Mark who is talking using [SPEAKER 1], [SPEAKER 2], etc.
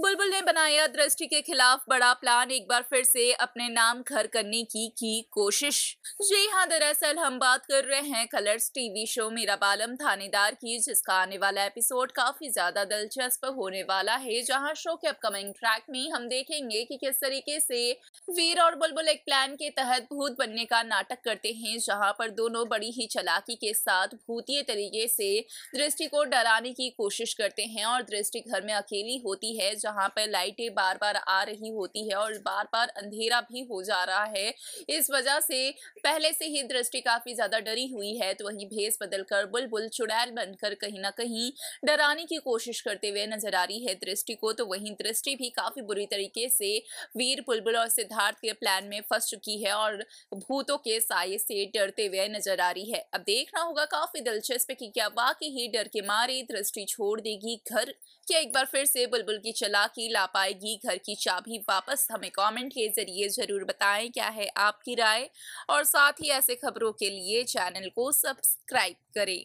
[SPEAKER 1] बुलबुल ने बनाया दृष्टि के खिलाफ बड़ा प्लान एक बार फिर से अपने नाम घर करने की की कोशिश जी हाँ दरअसल हम बात कर रहे हैं कलर्स टीवी शो मेरा बालम थानेदार की जिसका आने वाला एपिसोड काफी ज्यादा दिलचस्प होने वाला है जहां शो के अपकमिंग ट्रैक में हम देखेंगे कि किस तरीके से वीर और बुलबुल एक प्लान के तहत भूत बनने का नाटक करते हैं जहाँ पर दोनों बड़ी ही चलाकी के साथ भूतीय तरीके से दृष्टि को डराने की कोशिश करते हैं और दृष्टि घर में अकेली होती है जहाँ पर लाइटें बार बार आ रही होती है और बार बार अंधेरा भी हो जा रहा है इस वजह से पहले से ही दृष्टि काफी ज्यादा डरी हुई है तो वहीं भेस बदलकर बुलबुल चुड़ैल बनकर कहीं ना कहीं डराने की कोशिश करते हुए नजर आ रही है दृष्टि को तो वहीं दृष्टि भी काफी बुरी तरीके से वीर बुलबुल और सिद्धार्थ के प्लान में फंस चुकी है और भूतों के साय से डरते हुए नजर आ रही है अब देखना होगा काफी दिलचस्प कि क्या वाकई ही डर के मारे दृष्टि छोड़ देगी घर क्या एक बार फिर से बुलबुल की चला चला की ला पाएगी घर की चाबी वापस हमें कमेंट के ज़रिए ज़रूर बताएं क्या है आपकी राय और साथ ही ऐसे खबरों के लिए चैनल को सब्सक्राइब करें